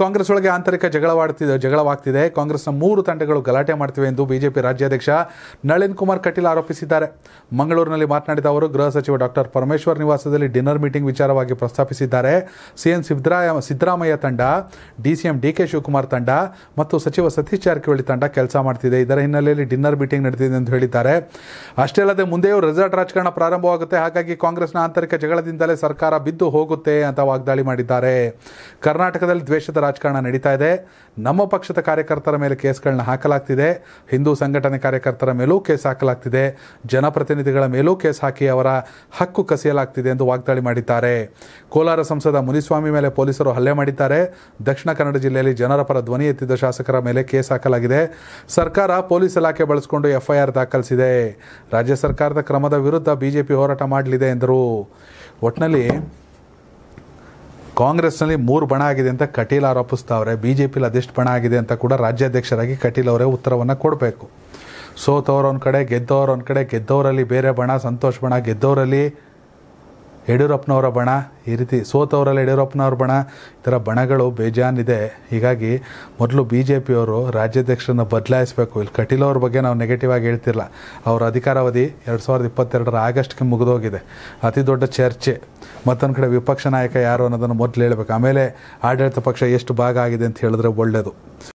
ಕಾಂಗ್ರೆಸ್ ಒಳಗೆ ಆಂತರಿಕ ಜಗಳವಾಡ್ತಿದೆ ಜಗಳವಾಗ್ತಿದೆ ಕಾಂಗ್ರೆಸ್ನ ಮೂರು ತಂಡಗಳು ಗಲಾಟೆ ಮಾಡ್ತಿವೆ ಎಂದು ಬಿಜೆಪಿ ರಾಜ್ಯಾಧ್ಯಕ್ಷ ನಳಿನ್ ಕುಮಾರ್ ಕಟೀಲ್ ಆರೋಪಿಸಿದ್ದಾರೆ ಮಂಗಳೂರಿನಲ್ಲಿ ಮಾತನಾಡಿದ ಅವರು ಗೃಹ ಸಚಿವ ಡಾಕ್ಟರ್ ಪರಮೇಶ್ವರ್ ನಿವಾಸದಲ್ಲಿ ಡಿನ್ನರ್ ಮೀಟಿಂಗ್ ವಿಚಾರವಾಗಿ ಪ್ರಸ್ತಾಪಿಸಿದ್ದಾರೆ ಸಿಎಂ ಸಿದ್ದರಾಮಯ್ಯ ತಂಡ ಡಿಸಿಎಂ ಡಿಕೆ ಶಿವಕುಮಾರ್ ತಂಡ ಮತ್ತು ಸಚಿವ ಸತೀಶ್ ಜಾರಕಿಹೊಳಿ ತಂಡ ಕೆಲಸ ಮಾಡ್ತಿದೆ ಇದರ ಹಿನ್ನೆಲೆಯಲ್ಲಿ ಡಿನ್ನರ್ ಮೀಟಿಂಗ್ ನಡೆದಿದೆ ಎಂದು ಹೇಳಿದ್ದಾರೆ ಅಷ್ಟೇ ಅಲ್ಲದೆ ಮುಂದೆಯೂ ರೆಸಾರ್ಟ್ ರಾಜಕಾರಣ ಪ್ರಾರಂಭವಾಗುತ್ತೆ ಹಾಗಾಗಿ ಕಾಂಗ್ರೆಸ್ನ ಆಂತರಿಕ ಜಗಳದಿಂದಲೇ ಸರ್ಕಾರ ಬಿದ್ದು ಹೋಗುತ್ತೆ ಅಂತ ವಾಗ್ದಾಳಿ ಮಾಡಿದ್ದಾರೆ ಕರ್ನಾಟಕದಲ್ಲಿ ದ್ವೇಷದ ರಾಜಕಾರಣ ನಡೀತಾ ಇದೆ ನಮ್ಮ ಪಕ್ಷದ ಕಾರ್ಯಕರ್ತರ ಮೇಲೆ ಕೇಸ್ಗಳನ್ನ ಹಾಕಲಾಗ್ತಿದೆ ಹಿಂದೂ ಸಂಘಟನೆ ಕಾರ್ಯಕರ್ತರ ಮೇಲೂ ಕೇಸ್ ಹಾಕಲಾಗ್ತಿದೆ ಜನಪ್ರತಿನಿಧಿಗಳ ಮೇಲೂ ಕೇಸ್ ಹಾಕಿ ಅವರ ಹಕ್ಕು ಕಸಿಯಲಾಗ್ತಿದೆ ಎಂದು ವಾಗ್ದಾಳಿ ಮಾಡಿದ್ದಾರೆ ಕೋಲಾರ ಸಂಸದ ಮುನಿಸ್ವಾಮಿ ಮೇಲೆ ಪೊಲೀಸರು ಹಲ್ಲೆ ಮಾಡಿದ್ದಾರೆ ದಕ್ಷಿಣ ಕನ್ನಡ ಜಿಲ್ಲೆಯಲ್ಲಿ ಜನರ ಪರ ಧ್ವನಿ ಎತ್ತಿದ್ದ ಶಾಸಕರ ಮೇಲೆ ಕೇಸ್ ಹಾಕಲಾಗಿದೆ ಸರ್ಕಾರ ಪೊಲೀಸ್ ಇಲಾಖೆ ಬಳಸಿಕೊಂಡು ಎಫ್ಐಆರ್ ದಾಖಲಿಸಿದೆ ರಾಜ್ಯ ಸರ್ಕಾರದ ಕ್ರಮದ ವಿರುದ್ಧ ಬಿಜೆಪಿ ಹೋರಾಟ ಮಾಡಲಿದೆ ಎಂದರು ಒಟ್ಟಿನಲ್ಲಿ ಕಾಂಗ್ರೆಸ್ನಲ್ಲಿ ಮೂರು ಬಣ ಆಗಿದೆ ಅಂತ ಕಟೀಲ್ ಆರೋಪಿಸ್ತಾವ್ರೆ ಬಿ ಜೆ ಪಿಲಿ ಅದೆಷ್ಟು ಬಣ ಆಗಿದೆ ಅಂತ ಕೂಡ ರಾಜ್ಯಾಧ್ಯಕ್ಷರಾಗಿ ಕಟೀಲ್ ಅವರೇ ಉತ್ತರವನ್ನು ಕೊಡಬೇಕು ಸೋತವ್ರ ಒಂದು ಕಡೆ ಗೆದ್ದವ್ರ ಒಂದು ಕಡೆ ಗೆದ್ದವರಲ್ಲಿ ಬೇರೆ ಬಣ ಸಂತೋಷ್ ಬಣ ಗೆದ್ದವರಲ್ಲಿ ಯಡಿಯೂರಪ್ಪನವರ ಬಣ ಈ ರೀತಿ ಸೋತವರಲ್ಲ ಯಡಿಯೂರಪ್ಪನವ್ರ ಬಣ ಈ ಥರ ಬಣಗಳು ಬೇಜಾನಿದೆ ಹೀಗಾಗಿ ಮೊದಲು ಬಿ ಜೆ ಪಿಯವರು ರಾಜ್ಯಾಧ್ಯಕ್ಷರನ್ನು ಬದಲಾಯಿಸಬೇಕು ಇಲ್ಲಿ ಕಟೀಲ್ ಅವ್ರ ಬಗ್ಗೆ ನಾವು ನೆಗೆಟಿವ್ ಆಗಿ ಹೇಳ್ತಿರಲ್ಲ ಅವರ ಅಧಿಕಾರಾವಧಿ ಎರಡು ಸಾವಿರದ ಇಪ್ಪತ್ತೆರಡರ ಆಗಸ್ಟ್ಗೆ ಮುಗಿದೋಗಿದೆ ಅತಿ ದೊಡ್ಡ ಚರ್ಚೆ ಮತ್ತೊಂದು ಕಡೆ ವಿಪಕ್ಷ ನಾಯಕ ಯಾರು ಅನ್ನೋದನ್ನು ಮೊದಲು ಹೇಳಬೇಕು ಆಮೇಲೆ ಆಡಳಿತ ಪಕ್ಷ ಎಷ್ಟು ಭಾಗ ಆಗಿದೆ ಅಂತ ಹೇಳಿದ್ರೆ ಒಳ್ಳೆಯದು